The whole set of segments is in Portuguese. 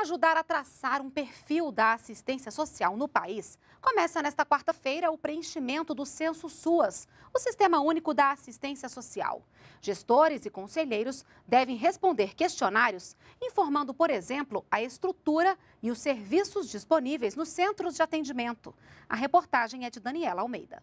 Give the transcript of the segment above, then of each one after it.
Para ajudar a traçar um perfil da assistência social no país, começa nesta quarta-feira o preenchimento do Censo SUAS, o Sistema Único da Assistência Social. Gestores e conselheiros devem responder questionários informando, por exemplo, a estrutura e os serviços disponíveis nos centros de atendimento. A reportagem é de Daniela Almeida.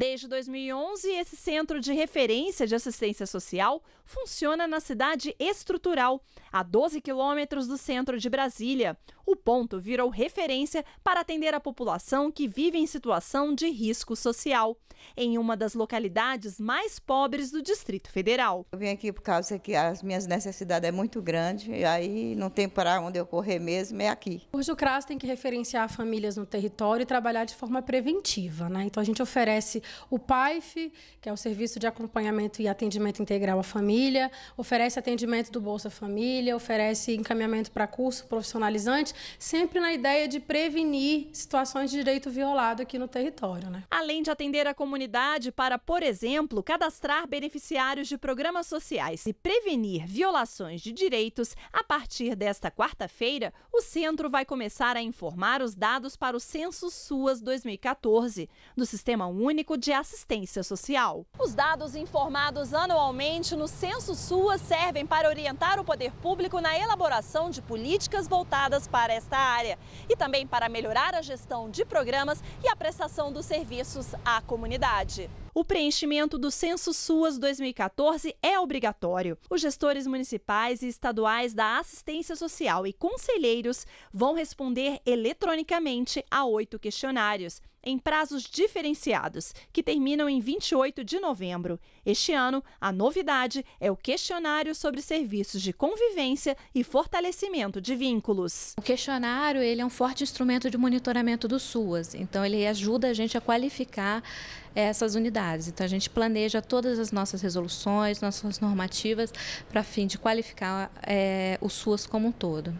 Desde 2011, esse centro de referência de assistência social funciona na cidade estrutural, a 12 quilômetros do centro de Brasília. O ponto virou referência para atender a população que vive em situação de risco social, em uma das localidades mais pobres do Distrito Federal. Eu vim aqui por causa que as minhas necessidades é muito grande e aí não tem para onde eu correr mesmo, é aqui. O JuCras tem que referenciar famílias no território e trabalhar de forma preventiva, né? Então a gente oferece o PAIF, que é o Serviço de Acompanhamento e Atendimento Integral à Família, oferece atendimento do Bolsa Família, oferece encaminhamento para curso profissionalizante, sempre na ideia de prevenir situações de direito violado aqui no território. Né? Além de atender a comunidade para, por exemplo, cadastrar beneficiários de programas sociais e prevenir violações de direitos, a partir desta quarta-feira, o centro vai começar a informar os dados para o Censo SUAS 2014, do Sistema Único Público de Assistência Social. Os dados informados anualmente no Censo SUA servem para orientar o poder público na elaboração de políticas voltadas para esta área e também para melhorar a gestão de programas e a prestação dos serviços à comunidade o preenchimento do Censo SUAS 2014 é obrigatório. Os gestores municipais e estaduais da assistência social e conselheiros vão responder eletronicamente a oito questionários em prazos diferenciados, que terminam em 28 de novembro. Este ano, a novidade é o questionário sobre serviços de convivência e fortalecimento de vínculos. O questionário ele é um forte instrumento de monitoramento do SUAS, então ele ajuda a gente a qualificar essas unidades. Então, a gente planeja todas as nossas resoluções, nossas normativas, para fim de qualificar é, o SUAS como um todo.